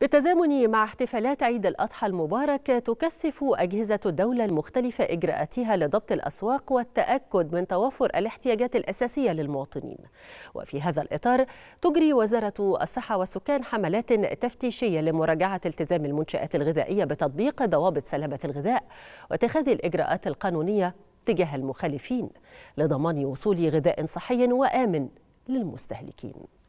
بالتزامن مع احتفالات عيد الأضحى المبارك تكثف أجهزة الدولة المختلفة إجراءاتها لضبط الأسواق والتأكد من توفر الاحتياجات الأساسية للمواطنين وفي هذا الإطار تجري وزارة الصحة والسكان حملات تفتيشية لمراجعة التزام المنشآت الغذائية بتطبيق ضوابط سلامة الغذاء واتخاذ الإجراءات القانونية تجاه المخالفين لضمان وصول غذاء صحي وآمن للمستهلكين